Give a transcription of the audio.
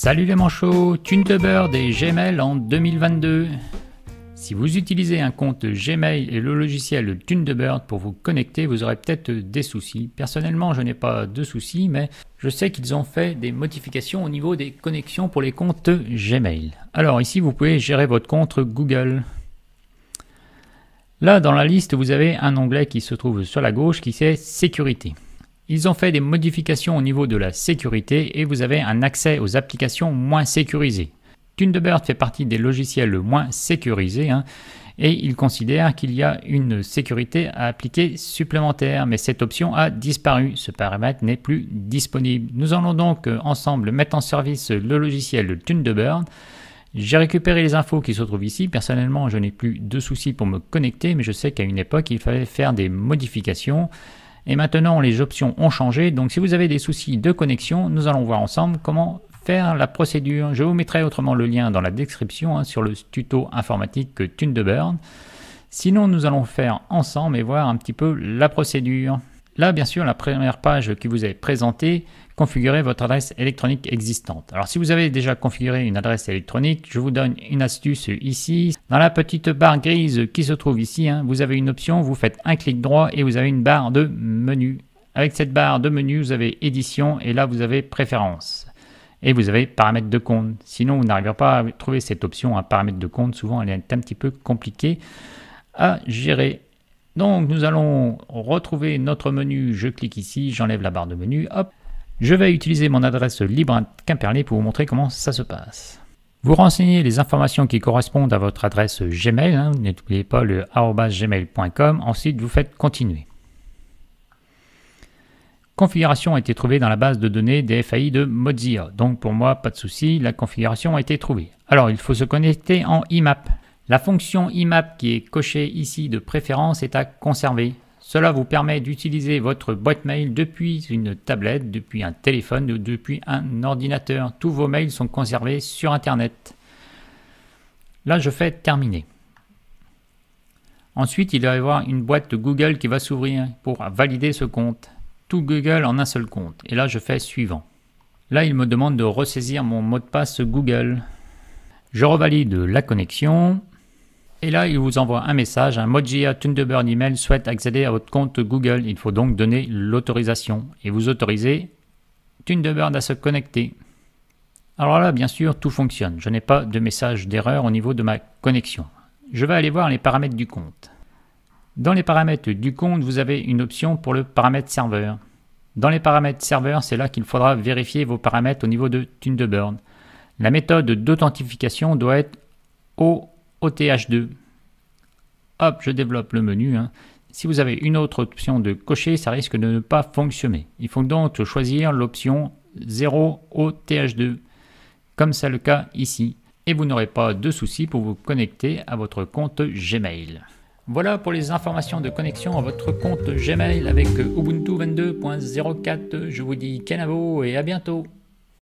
Salut les manchots, TundeBird et Gmail en 2022. Si vous utilisez un compte Gmail et le logiciel Thunderbird pour vous connecter, vous aurez peut-être des soucis. Personnellement, je n'ai pas de soucis, mais je sais qu'ils ont fait des modifications au niveau des connexions pour les comptes Gmail. Alors ici, vous pouvez gérer votre compte Google. Là, dans la liste, vous avez un onglet qui se trouve sur la gauche qui c'est Sécurité. Ils ont fait des modifications au niveau de la sécurité et vous avez un accès aux applications moins sécurisées. Thunderbird fait partie des logiciels le moins sécurisés hein, et ils considèrent qu'il y a une sécurité à appliquer supplémentaire, mais cette option a disparu. Ce paramètre n'est plus disponible. Nous allons donc euh, ensemble mettre en service le logiciel Thunderbird. J'ai récupéré les infos qui se trouvent ici. Personnellement, je n'ai plus de soucis pour me connecter, mais je sais qu'à une époque, il fallait faire des modifications. Et maintenant, les options ont changé. Donc, si vous avez des soucis de connexion, nous allons voir ensemble comment faire la procédure. Je vous mettrai autrement le lien dans la description hein, sur le tuto informatique Thunderbird. Sinon, nous allons faire ensemble et voir un petit peu la procédure. Là, bien sûr, la première page qui vous est présentée, configurez votre adresse électronique existante. Alors, si vous avez déjà configuré une adresse électronique, je vous donne une astuce ici. Dans la petite barre grise qui se trouve ici, hein, vous avez une option, vous faites un clic droit et vous avez une barre de menu. Avec cette barre de menu, vous avez édition et là, vous avez préférences. Et vous avez paramètres de compte. Sinon, vous n'arriverez pas à trouver cette option, à hein. paramètres de compte. Souvent, elle est un petit peu compliquée à gérer. Donc nous allons retrouver notre menu, je clique ici, j'enlève la barre de menu, hop. Je vais utiliser mon adresse libre Quimperlé pour vous montrer comment ça se passe. Vous renseignez les informations qui correspondent à votre adresse Gmail, hein. n'oubliez pas le gmail.com, ensuite vous faites continuer. Configuration a été trouvée dans la base de données des FAI de Mozilla, donc pour moi pas de souci, la configuration a été trouvée. Alors il faut se connecter en IMAP. La fonction IMAP qui est cochée ici de préférence est à conserver. Cela vous permet d'utiliser votre boîte mail depuis une tablette, depuis un téléphone ou depuis un ordinateur. Tous vos mails sont conservés sur Internet. Là, je fais terminer. Ensuite, il va y avoir une boîte de Google qui va s'ouvrir pour valider ce compte. Tout Google en un seul compte. Et là, je fais suivant. Là, il me demande de ressaisir mon mot de passe Google. Je revalide la connexion. Et là, il vous envoie un message, un Mojia Thunderbird email souhaite accéder à votre compte Google. Il faut donc donner l'autorisation et vous autorisez Thunderbird à se connecter. Alors là, bien sûr, tout fonctionne. Je n'ai pas de message d'erreur au niveau de ma connexion. Je vais aller voir les paramètres du compte. Dans les paramètres du compte, vous avez une option pour le paramètre serveur. Dans les paramètres serveur, c'est là qu'il faudra vérifier vos paramètres au niveau de Thunderbird. La méthode d'authentification doit être au OTH2. Hop, je développe le menu. Hein. Si vous avez une autre option de cocher, ça risque de ne pas fonctionner. Il faut donc choisir l'option 0 OTH2, comme c'est le cas ici. Et vous n'aurez pas de soucis pour vous connecter à votre compte Gmail. Voilà pour les informations de connexion à votre compte Gmail avec Ubuntu 22.04. Je vous dis Kenavo et à bientôt